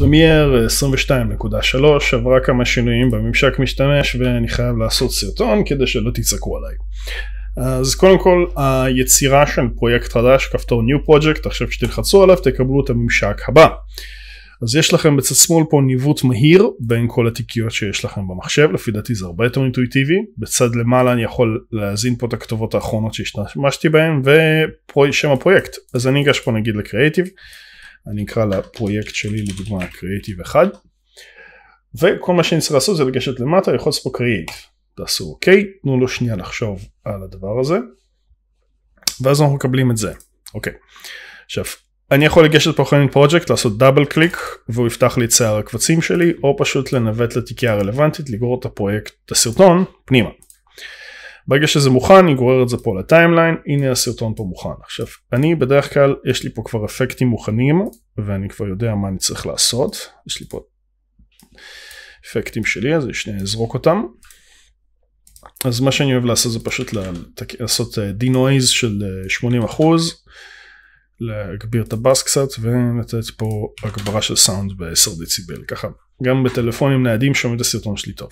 פרמייר 22.3 אה, עברה כמה שינויים בממשק משתמש ואני חייב לעשות סרטון כדי שלא תצעקו עליי. אז קודם כל היצירה של פרויקט חדש כפתור New Project עכשיו כשתלחצו עליו תקבלו את הממשק הבא. אז יש לכם בצד שמאל פה ניווט מהיר בין כל התיקיות שיש לכם במחשב לפי דעתי זה הרבה יותר אינטואיטיבי בצד למעלה אני יכול להזין פה את הכתובות האחרונות שהשתמשתי בהן ושם הפרויקט אז אני אגש פה נגיד לקריאיטיב אני אקרא לפרויקט שלי לדוגמה קריאיטיב אחד וכל מה שאני צריך לעשות זה לגשת למטה ללחוץ פה קריאיט תעשו אוקיי תנו לו שנייה לחשוב על הדבר הזה ואז אנחנו מקבלים את זה אוקיי עכשיו אני יכול לגשת פה חיים פרויקט לעשות דאבל קליק והוא יפתח לי את שיער הקבצים שלי או פשוט לנווט לתיקייה הרלוונטית לגרור את הפרויקט את הסרטון פנימה ברגע שזה מוכן אני גורר את זה פה לטיימליין הנה הסרטון פה מוכן עכשיו אני בדרך כלל יש לי פה כבר אפקטים מוכנים ואני כבר יודע מה אני צריך לעשות יש לי פה אפקטים שלי אז שנייה אזרוק אותם אז מה שאני אוהב לעשות זה פשוט לעשות דינויז אה, של 80% אה, להגביר את הבאס קצת ולתת פה הגברה של סאונד ב-10 דציבל ככה גם בטלפונים ניידים שומעים את הסרטון שלי טוב.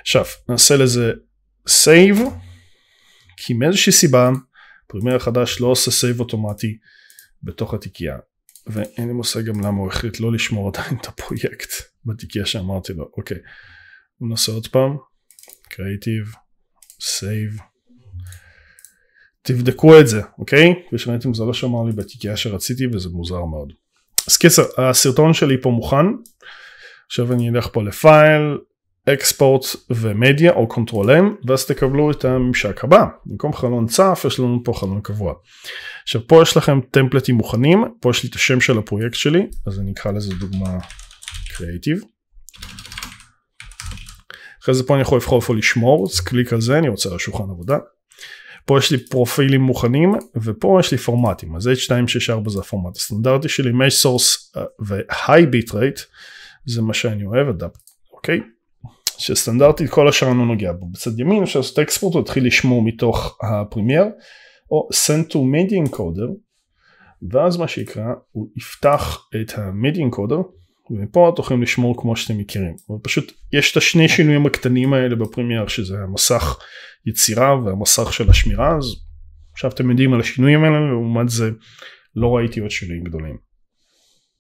עכשיו נעשה לזה סייב, כי מאיזושהי סיבה פרימייר החדש לא עושה סייב אוטומטי בתוך התיקייה, ואין לי מושג גם למה הוא החליט לא לשמור עדיין את הפרויקט בתיקייה שאמרתי לו, אוקיי, נעשה עוד פעם, קריאיטיב, סייב, תבדקו את זה, אוקיי? כפי שראיתם זה לא שמר לי בתיקייה שרציתי וזה מוזר מאוד. אז קיצר, הסרטון שלי פה מוכן. עכשיו אני אלך פה לפייל, אקספורט ומדיה או קונטרול-M ואז תקבלו את הממשק הבא. במקום חלון צף יש לנו פה חלון קבוע. עכשיו פה יש לכם טמפלטים מוכנים, פה יש לי את השם של הפרויקט שלי, אז אני אקרא לזה דוגמה קריאיטיב. אחרי זה פה אני יכול לבחור איפה לשמור, אז קליק על זה, אני רוצה לשולחן עבודה. פה יש לי פרופילים מוכנים ופה יש לי פורמטים, אז H264 זה הפורמט הסטנדרטי שלי, Mesh Source אה, ו-High Bitrate זה מה שאני אוהב, אדאפ אוקיי? Okay. שסטנדרטית כל השאר לא נוגע בו. בצד ימין אפשר לעשות אקספורט ולהתחיל לשמור מתוך הפרימייר, או send to media encoder, ואז מה שיקרה הוא יפתח את ה-media encoder, ופה אתם יכולים לשמור כמו שאתם מכירים. אבל פשוט יש את השני שינויים הקטנים האלה בפרימייר, שזה המסך יצירה והמסך של השמירה, אז עכשיו אתם יודעים על השינויים האלה, ולעומת זה לא ראיתי עוד שינויים גדולים.